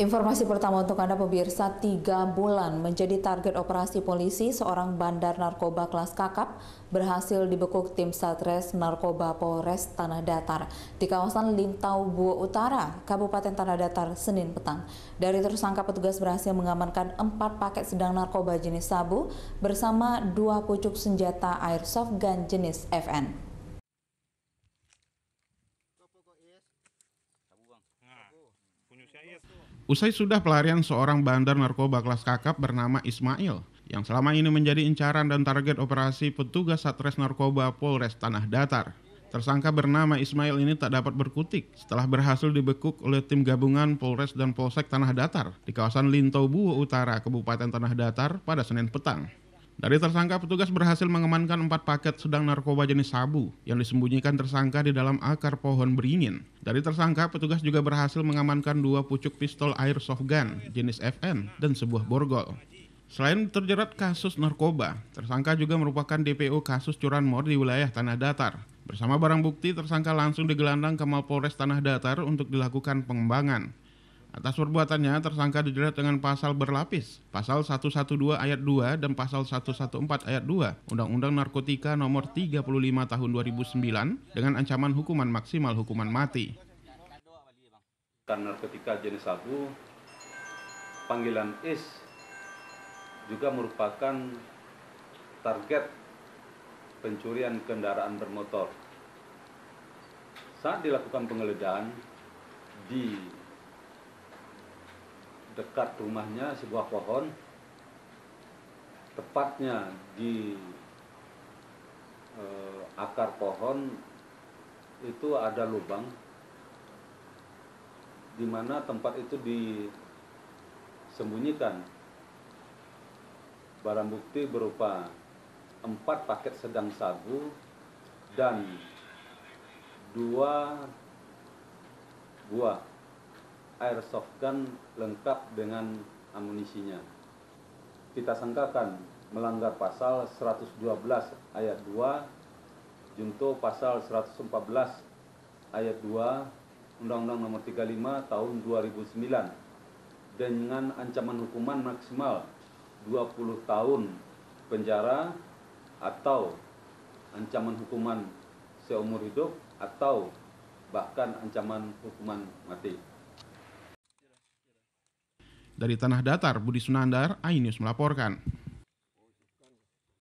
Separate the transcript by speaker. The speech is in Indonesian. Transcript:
Speaker 1: Informasi pertama untuk Anda pemirsa, tiga bulan menjadi target operasi polisi, seorang bandar narkoba kelas kakap berhasil dibekuk tim Satres Narkoba Polres Tanah Datar di kawasan Lintau Buo Utara, Kabupaten Tanah Datar, Senin petang. Dari tersangka petugas berhasil mengamankan empat paket sedang narkoba jenis sabu bersama dua pucuk senjata airsoft gun jenis FN.
Speaker 2: Nah. Usai sudah pelarian seorang bandar narkoba kelas kakap bernama Ismail yang selama ini menjadi incaran dan target operasi petugas Satres Narkoba Polres Tanah Datar. Tersangka bernama Ismail ini tak dapat berkutik setelah berhasil dibekuk oleh tim gabungan Polres dan Polsek Tanah Datar di kawasan Lintau Buo Utara, Kabupaten Tanah Datar pada Senin petang. Dari tersangka, petugas berhasil mengamankan empat paket sedang narkoba jenis sabu yang disembunyikan tersangka di dalam akar pohon beringin. Dari tersangka, petugas juga berhasil mengamankan dua pucuk pistol airsoft gun jenis FN dan sebuah borgol. Selain terjerat kasus narkoba, tersangka juga merupakan DPO kasus curanmor di wilayah Tanah Datar. Bersama barang bukti, tersangka langsung digelandang ke Mapolres Tanah Datar untuk dilakukan pengembangan. Atas perbuatannya, tersangka dijerat dengan pasal berlapis, pasal 112 ayat 2 dan pasal 114 ayat 2 Undang-Undang Narkotika nomor 35 tahun 2009 dengan ancaman hukuman maksimal hukuman mati.
Speaker 3: Narkotika jenis sabu, panggilan IS juga merupakan target pencurian kendaraan bermotor. Saat dilakukan penggeledahan di dekat rumahnya sebuah pohon tepatnya di e, akar pohon itu ada lubang di mana tempat itu disembunyikan barang bukti berupa empat paket sedang sabu dan dua buah airsoft gun lengkap dengan amunisinya. Kita sangkakan melanggar pasal 112 ayat 2 junto pasal 114 ayat 2 Undang-Undang Nomor 35 tahun 2009 dengan ancaman hukuman maksimal 20 tahun penjara atau ancaman hukuman seumur hidup atau bahkan ancaman hukuman mati.
Speaker 2: Dari Tanah Datar, Budi Sunandar, iNews melaporkan.